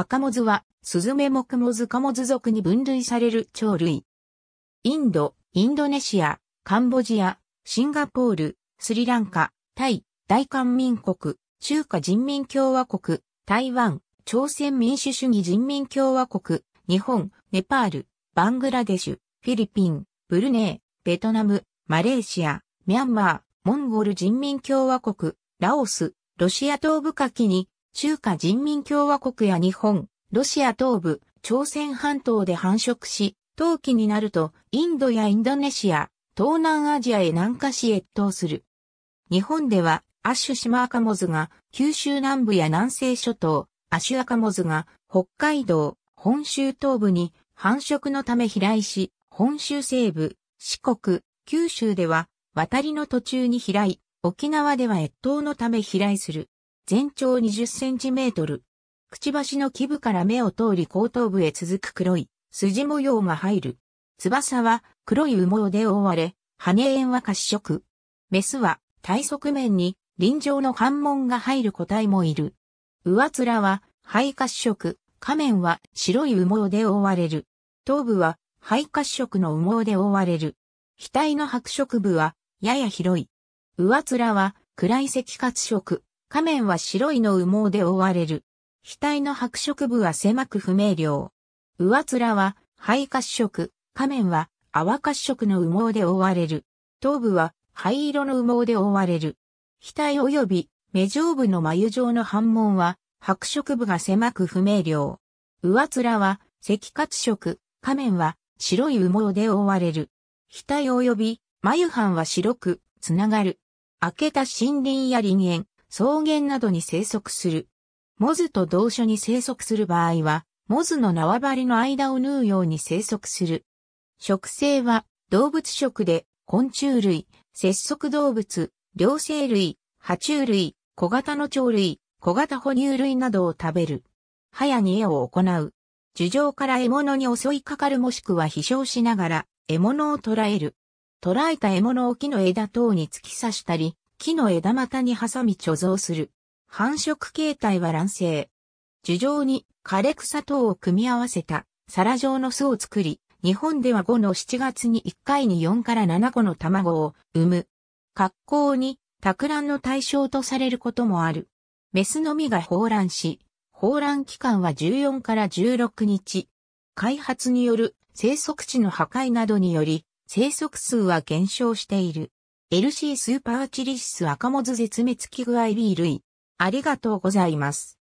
赤モズは、スズメモクモズカモズ属に分類される鳥類。インド、インドネシア、カンボジア、シンガポール、スリランカ、タイ、大韓民国、中華人民共和国、台湾、朝鮮民主主義人民共和国、日本、ネパール、バングラデシュ、フィリピン、ブルネー、ベトナム、マレーシア、ミャンマー、モンゴル人民共和国、ラオス、ロシア東部下記に中華人民共和国や日本、ロシア東部、朝鮮半島で繁殖し、冬季になるとインドやインドネシア、東南アジアへ南下し越冬する。日本ではアッシュシマアカモズが九州南部や南西諸島、アッシュアカモズが北海道、本州東部に繁殖のため飛来し、本州西部、四国、九州では渡りの途中に飛来、沖縄では越冬のため飛来する。全長20センチメートル。くちばしの基部から目を通り後頭部へ続く黒い筋模様が入る。翼は黒い羽毛で覆われ、羽縁は褐色。メスは体側面に臨場の反紋が入る個体もいる。上面は肺褐色、下面は白い羽毛で覆われる。頭部は肺褐色の羽毛で覆われる。額の白色部はやや広い。上面は暗い赤褐色、下面は白いの羽毛で覆われる。額の白色部は狭く不明瞭。上面は灰褐色、下面は泡褐色の羽毛で覆われる。頭部は灰色の羽毛で覆われる。額及び目上部の眉状の反紋は白色部が狭く不明瞭。上面は赤褐色、下面は白い羽毛で覆われる。額及び眉藩は白く、つながる。明けた森林や林園、草原などに生息する。モズと同所に生息する場合は、モズの縄張りの間を縫うように生息する。植生は動物食で昆虫類、節足動物、両生類、爬虫類、小型の鳥類、小型哺乳類などを食べる。早に絵を行う。樹上から獲物に襲いかかるもしくは飛翔しながら獲物を捕らえる。捕らえた獲物を木の枝等に突き刺したり、木の枝股に挟み貯蔵する。繁殖形態は卵生。樹状に枯れ草等を組み合わせた皿状の巣を作り、日本では5の7月に1回に4から7個の卵を産む。格好に托卵の対象とされることもある。メスのみが放卵し、放卵期間は14から16日。開発による生息地の破壊などにより、生息数は減少している。LC スーパーチリシス赤モズ絶滅危惧 IB 類。ありがとうございます。